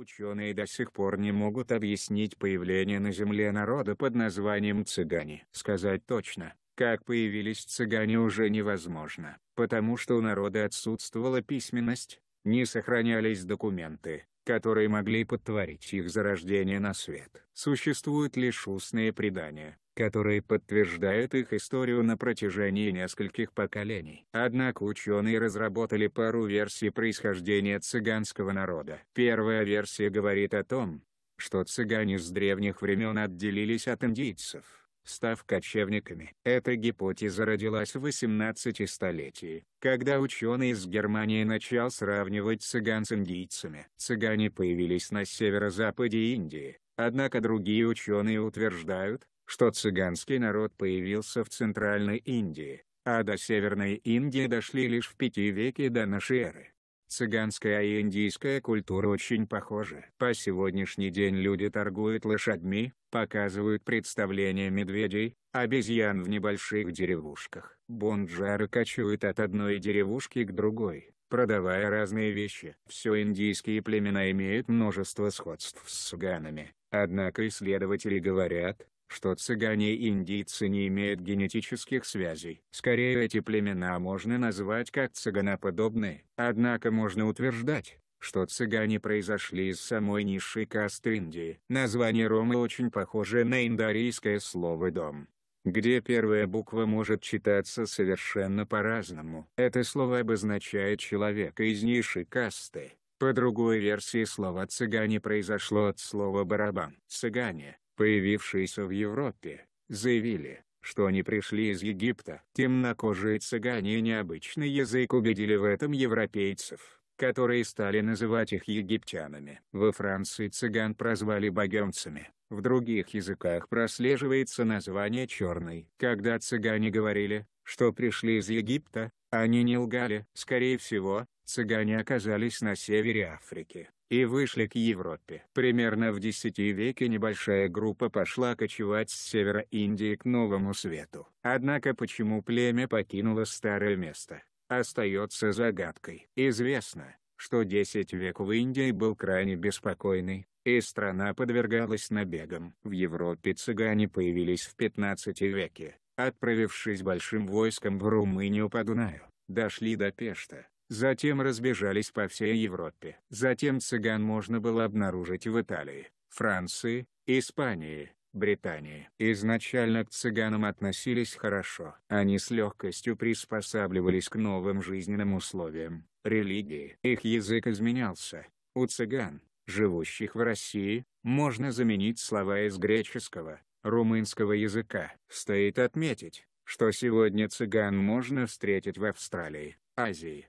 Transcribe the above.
Ученые до сих пор не могут объяснить появление на Земле народа под названием «цыгане». Сказать точно, как появились цыгане, уже невозможно, потому что у народа отсутствовала письменность, не сохранялись документы, которые могли подтворить их зарождение на свет. Существуют лишь устные предания, которые подтверждают их историю на протяжении нескольких поколений. Однако ученые разработали пару версий происхождения цыганского народа. Первая версия говорит о том, что цыгане с древних времен отделились от индийцев, став кочевниками. Эта гипотеза родилась в 18 столетии, когда ученый из Германии начал сравнивать цыган с индийцами. Цыгане появились на северо-западе Индии, однако другие ученые утверждают, что цыганский народ появился в Центральной Индии, а до Северной Индии дошли лишь в пяти веке до нашей эры. Цыганская и индийская культура очень похожи. По сегодняшний день люди торгуют лошадьми, показывают представления медведей, обезьян в небольших деревушках. Бонджары кочуют от одной деревушки к другой, продавая разные вещи. Все индийские племена имеют множество сходств с цыганами. однако исследователи говорят, что цыгане и индийцы не имеют генетических связей. Скорее эти племена можно назвать как цыганоподобные. Однако можно утверждать, что цыгане произошли из самой низшей касты Индии. Название Ромы очень похоже на индорийское слово «дом» где первая буква может читаться совершенно по-разному. Это слово обозначает человека из низшей касты. По другой версии слово «цыгане» произошло от слова «барабан». Цыгане, появившиеся в Европе, заявили, что они пришли из Египта. Темнокожие цыгане и необычный язык убедили в этом европейцев, которые стали называть их египтянами. Во Франции цыган прозвали богемцами, в других языках прослеживается название «черный». Когда цыгане говорили, что пришли из Египта, они не лгали. Скорее всего, цыгане оказались на севере Африки и вышли к Европе. Примерно в X веке небольшая группа пошла кочевать с севера Индии к Новому Свету. Однако почему племя покинуло старое место, остается загадкой. Известно, что X век в Индии был крайне беспокойный, и страна подвергалась набегам. В Европе цыгане появились в 15 веке, отправившись большим войском в Румынию по Дунаю, дошли до Пешта, Затем разбежались по всей Европе. Затем цыган можно было обнаружить в Италии, Франции, Испании, Британии. Изначально к цыганам относились хорошо. Они с легкостью приспосабливались к новым жизненным условиям, религии. Их язык изменялся. У цыган, живущих в России, можно заменить слова из греческого, румынского языка. Стоит отметить, что сегодня цыган можно встретить в Австралии, Азии,